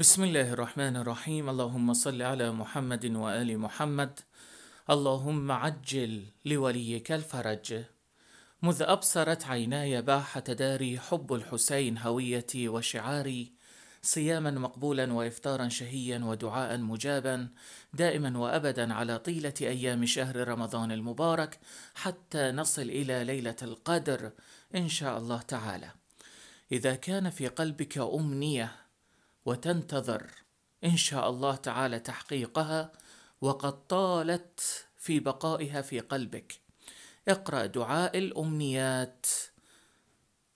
بسم الله الرحمن الرحيم اللهم صل على محمد وآل محمد اللهم عجل لوليك الفرج مذ أبصرت عيناي باح تداري حب الحسين هويتي وشعاري صياما مقبولا وافطارا شهيا ودعاء مجابا دائما وابدا على طيله ايام شهر رمضان المبارك حتى نصل الى ليله القدر ان شاء الله تعالى اذا كان في قلبك امنيه وتنتظر ان شاء الله تعالى تحقيقها وقد طالت في بقائها في قلبك اقرا دعاء الامنيات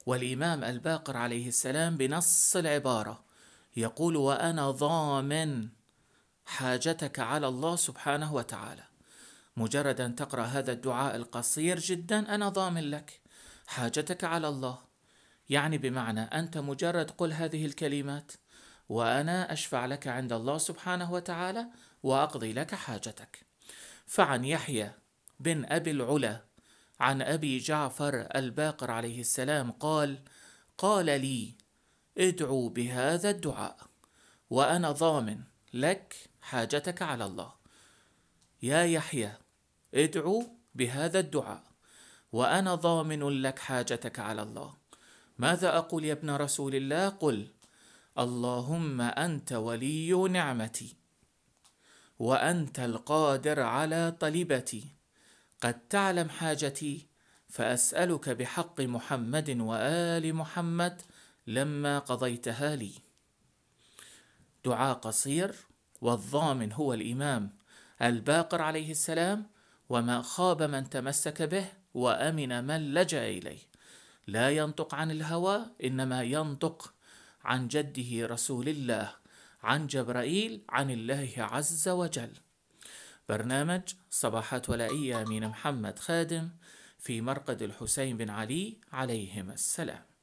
والامام الباقر عليه السلام بنص العباره يقول وانا ضامن حاجتك على الله سبحانه وتعالى مجرد ان تقرا هذا الدعاء القصير جدا انا ضامن لك حاجتك على الله يعني بمعنى انت مجرد قل هذه الكلمات وانا اشفع لك عند الله سبحانه وتعالى واقضي لك حاجتك فعن يحيى بن ابي العلا عن ابي جعفر الباقر عليه السلام قال قال لي ادعو بهذا الدعاء وانا ضامن لك حاجتك على الله يا يحيى ادعو بهذا الدعاء وانا ضامن لك حاجتك على الله ماذا اقول يا ابن رسول الله قل اللهم انت ولي نعمتي وانت القادر على طلبتي قد تعلم حاجتي فاسالك بحق محمد وال محمد لما قضيتها لي دعاء قصير والضامن هو الامام الباقر عليه السلام وما خاب من تمسك به وامن من لجا اليه لا ينطق عن الهوى انما ينطق عن جده رسول الله عن جبرائيل عن الله عز وجل برنامج صباحات ولائية من محمد خادم في مرقد الحسين بن علي عليهما السلام